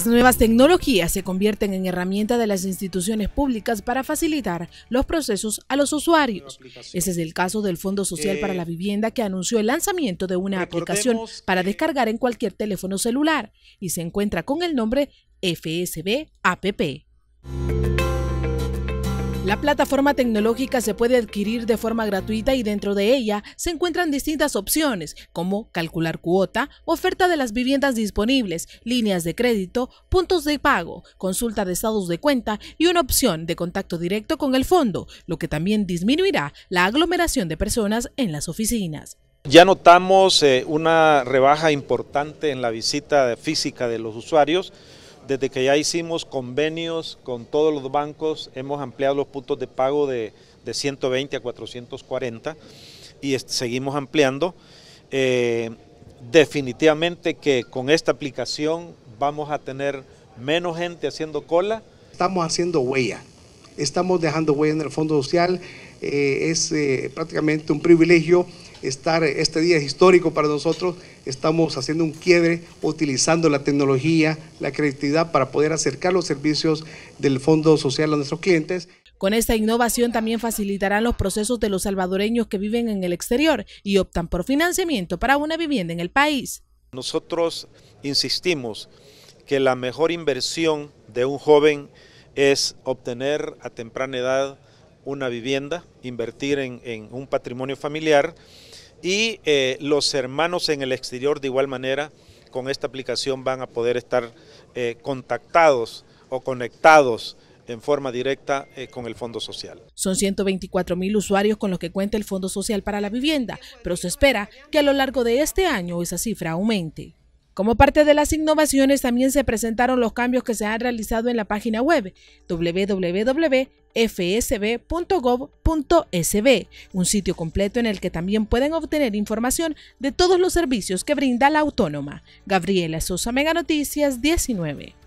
Las nuevas tecnologías se convierten en herramienta de las instituciones públicas para facilitar los procesos a los usuarios. Ese es el caso del Fondo Social para eh, la Vivienda que anunció el lanzamiento de una aplicación para descargar en cualquier teléfono celular y se encuentra con el nombre FSB APP. La plataforma tecnológica se puede adquirir de forma gratuita y dentro de ella se encuentran distintas opciones como calcular cuota, oferta de las viviendas disponibles, líneas de crédito, puntos de pago, consulta de estados de cuenta y una opción de contacto directo con el fondo, lo que también disminuirá la aglomeración de personas en las oficinas. Ya notamos eh, una rebaja importante en la visita física de los usuarios desde que ya hicimos convenios con todos los bancos, hemos ampliado los puntos de pago de, 120 a 440 y seguimos ampliando. Eh, definitivamente que con esta aplicación vamos a tener menos gente haciendo cola. Estamos haciendo huella, estamos dejando huella en el Fondo Social, eh, es eh, prácticamente un privilegio estar, este día es histórico para nosotros, estamos haciendo un quiebre utilizando la tecnología, la creatividad para poder acercar los servicios del Fondo Social a nuestros clientes. Con esta innovación también facilitarán los procesos de los salvadoreños que viven en el exterior y optan por financiamiento para una vivienda en el país. Nosotros insistimos que la mejor inversión de un joven es obtener a temprana edad una vivienda, invertir en, un patrimonio familiar y eh, los hermanos en el exterior de igual manera con esta aplicación van a poder estar eh, contactados o conectados en forma directa eh, con el Fondo Social. Son 124 mil usuarios con los que cuenta el Fondo Social para la Vivienda, pero se espera que a lo largo de este año esa cifra aumente. Como parte de las innovaciones también se presentaron los cambios que se han realizado en la página web www fsb.gov.sb, un sitio completo en el que también pueden obtener información de todos los servicios que brinda la autónoma. Gabriela Sosa, Mega Noticias 19.